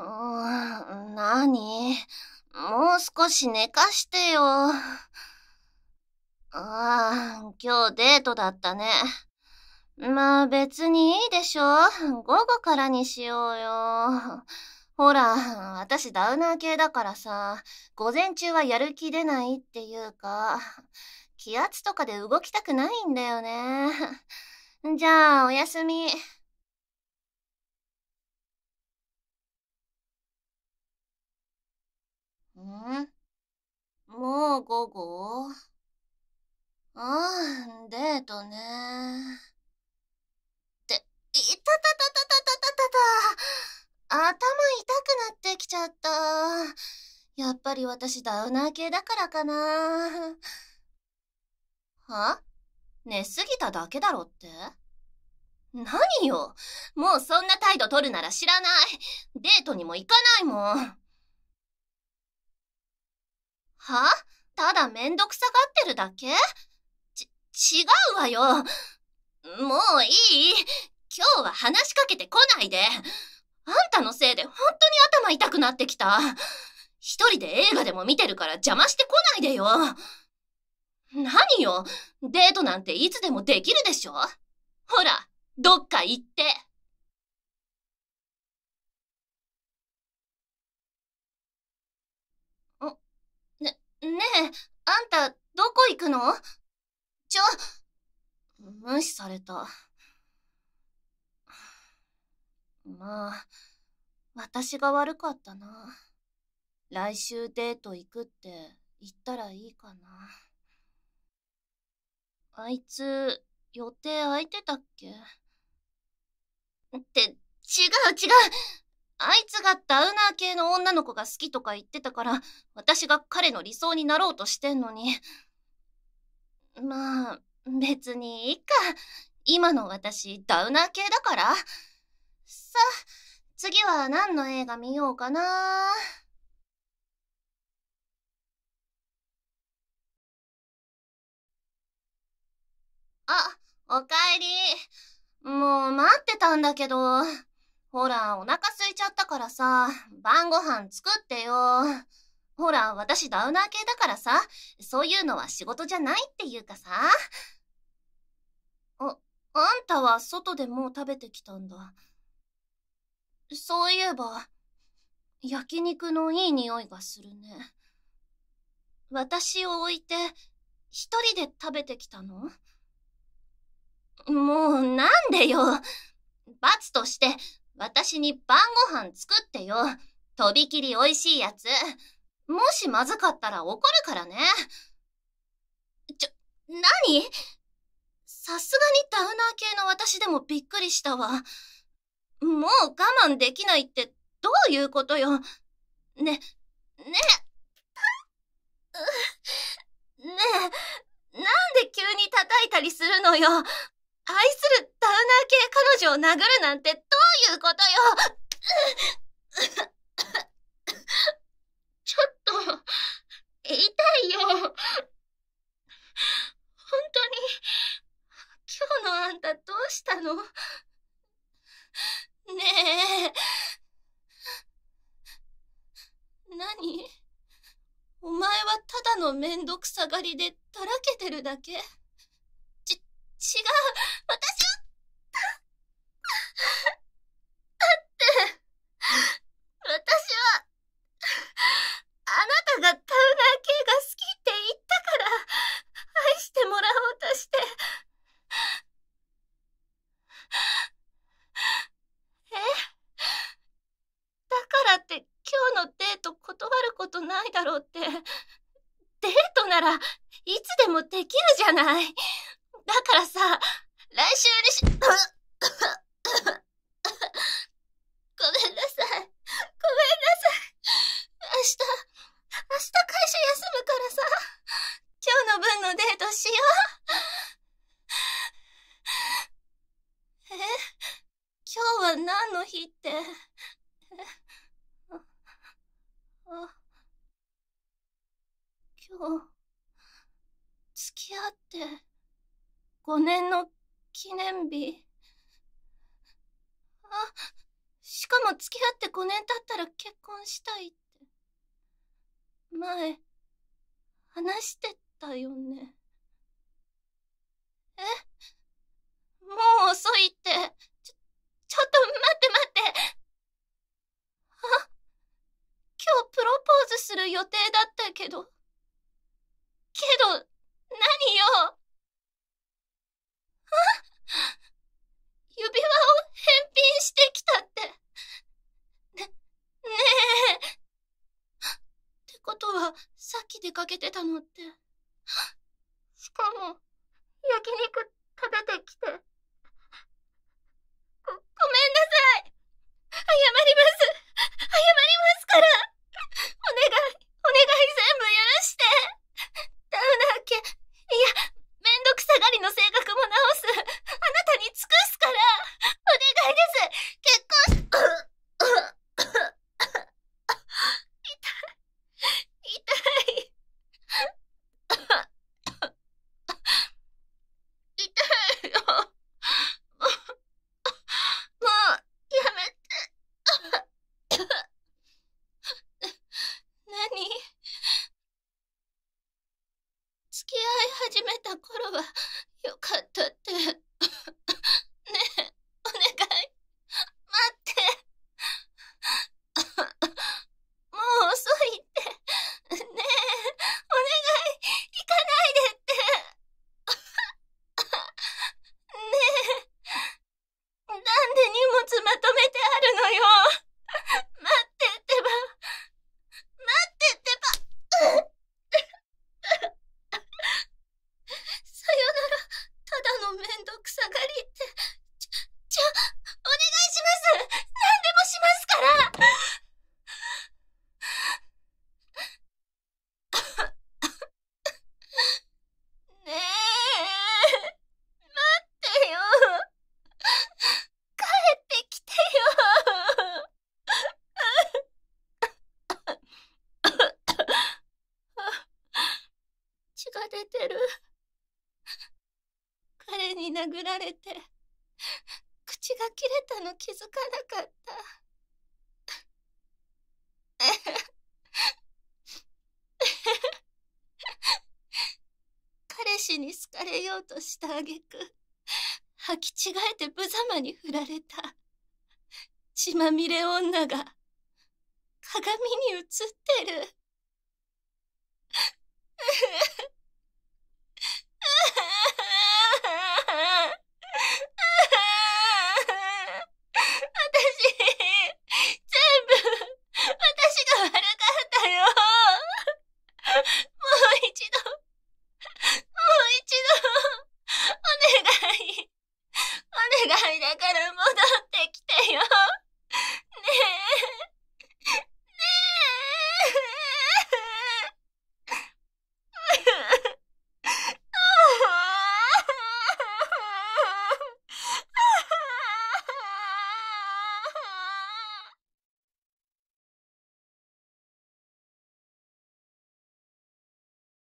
ん、もう少し寝かしてよ。ああ、今日デートだったね。まあ別にいいでしょ。午後からにしようよ。ほら、私ダウナー系だからさ、午前中はやる気出ないっていうか、気圧とかで動きたくないんだよね。じゃあ、おやすみ。んもう午後ああ、デートね。って、いたたたたたたたたた頭痛くなってきちゃった。やっぱり私ダウナー系だからかな。は寝すぎただけだろって何よもうそんな態度取るなら知らないデートにも行かないもんはただめんどくさがってるだけち、違うわよ。もういい。今日は話しかけてこないで。あんたのせいで本当に頭痛くなってきた。一人で映画でも見てるから邪魔してこないでよ。何よ。デートなんていつでもできるでしょほら、どっか行って。ねえ、あんた、どこ行くのちょ、無視された。まあ、私が悪かったな。来週デート行くって言ったらいいかな。あいつ、予定空いてたっけって、違う違うあいつがダウナー系の女の子が好きとか言ってたから、私が彼の理想になろうとしてんのに。まあ、別にいいか。今の私、ダウナー系だから。さあ、次は何の映画見ようかな。あ、おかえり。もう待ってたんだけど。ほら、お腹空いちゃったからさ、晩ご飯作ってよ。ほら、私ダウナー系だからさ、そういうのは仕事じゃないっていうかさ。あ、あんたは外でもう食べてきたんだ。そういえば、焼肉のいい匂いがするね。私を置いて、一人で食べてきたのもう、なんでよ罰として、私に晩ご飯作ってよ。とびきり美味しいやつ。もしまずかったら怒るからね。ちょ、何さすがにダウナー系の私でもびっくりしたわ。もう我慢できないってどういうことよ。ね、ね、ねえ、なんで急に叩いたりするのよ。愛するダウナー系彼女を殴るなんてどういうことよちょっと、痛いよ。本当に、今日のあんたどうしたのねえ。何お前はただのめんどくさがりでだらけてるだけ違う、私は、だって、私は、あなたがタウナー系が好きって言ったから、愛してもらおうとして、えだからって今日のデート断ることないだろうって、デートならいつでもできるじゃない。だからさ、来週にし、ごめんなさい。ごめんなさい。明日、明日会社休むからさ、今日の分のデートしよう。え今日は何の日って。あ、今日、付き合って。5年の記念日。あ、しかも付き合って5年経ったら結婚したいって。前、話してたよね。えもう遅いって。ちょ、ちょっと待って待って。あ、今日プロポーズする予定だったけど。けど、何よかけてたのって。れてる。彼に殴られて、口が切れたの気づかなかった。彼氏に好かれようとした挙句、履き違えて無様に振られた。血まみれ女が、鏡に映ってる。